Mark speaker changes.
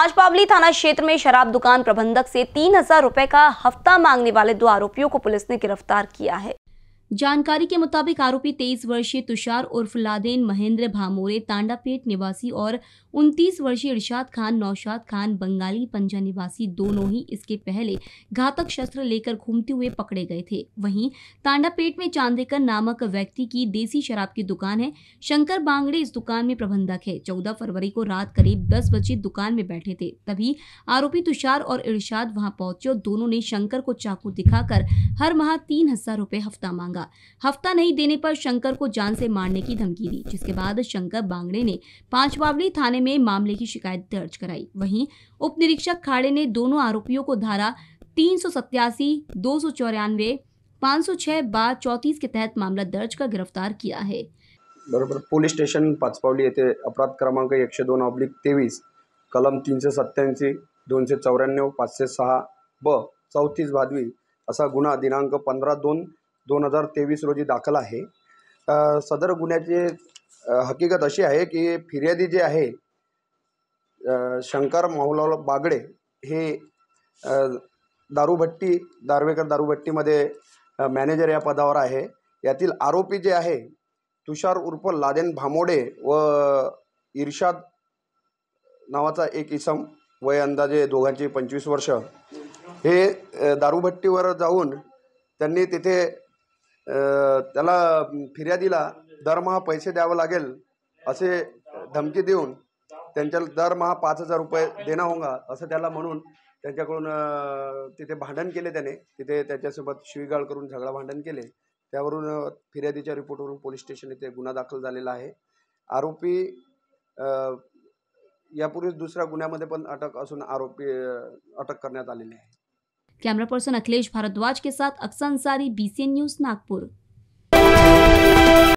Speaker 1: बाजपावली थाना क्षेत्र में शराब दुकान प्रबंधक से तीन हजार रुपए का हफ्ता मांगने वाले दो आरोपियों को पुलिस ने गिरफ्तार किया है जानकारी के मुताबिक आरोपी तेईस वर्षीय तुषार उर्फ लादेन महेंद्र भामोरे तांडापेट निवासी और 29 वर्षीय इर्शाद खान नौशाद खान बंगाली पंजा निवासी दोनों ही इसके पहले घातक शस्त्र लेकर घूमते हुए पकड़े गए थे वहीं तांडापेट में चांदेकर नामक व्यक्ति की देसी शराब की दुकान है शंकर बांगड़े इस दुकान में प्रबंधक है चौदह फरवरी को रात करीब दस बजे दुकान में बैठे थे तभी आरोपी तुषार और इर्शाद वहां पहुंचे और दोनों ने शंकर को चाकू दिखाकर हर माह तीन हजार हफ्ता मांगा दूंगा हफ्ता नहीं देने पर शंकर को जान से मारने की धमकी दी जिसके बाद शंकर बांगड़े ने पांचवावली थाने में मामले की शिकायत दर्ज कराई वहीं उप निरीक्षक खाड़े ने दोनों आरोपियों को धारा तीन सौ सत्यासी दो सौ चौरानवे पाँच सौ छह बार चौतीस के तहत मामला दर्ज कर गिरफ्तार किया है
Speaker 2: पुलिस स्टेशन पाचपावली येथे अपराध क्रमांक एकशे दोन ऑब्लिक तेवीस कलम तीन तीनशे सत्याऐंशी दोनशे चौऱ्याण्णव पाचशे सहा ब चौतीस भादवी असा गुन्हा दिनांक पंधरा दोन दोन हजार तेवीस रोजी दाखल आहे सदर गुन्ह्याची हकीकत अशी आहे की फिर्यादी जे आहे शंकर माहुलाल बागडे हे दारूभट्टी दारवेकर दारूभट्टीमध्ये मॅनेजर या पदावर आहे यातील आरोपी जे आहे तुषार उर्फ लादेन भामोडे व इर्शाद नावाचा एक इसम वय अंदाजे दोघांची पंचवीस वर्ष हे दारूभट्टीवर जाऊन त्यांनी तिथे त्याला फिर्यादीला दरमहा पैसे द्यावं लागेल असे धमकी देऊन त्यांच्या दरमहा पाच हजार रुपये देणं होगा असं त्याला म्हणून त्यांच्याकडून तिथे भांडण केले त्याने तिथे त्याच्यासोबत शिवीगाळ करून झगडा भांडण केले त्यावरून फिर्यादीच्या रिपोर्टवरून पोलीस स्टेशन इथे गुन्हा दाखल झालेला आहे आरोपी यापूर्वीच दुसऱ्या गुन्ह्यामध्ये पण अटक असून आरोपी अटक करण्यात आलेली आहे
Speaker 1: कैमरा पर्सन अखिलेश भारद्वाज के साथ अफसर अंसारी बीसीएन न्यूज नागपुर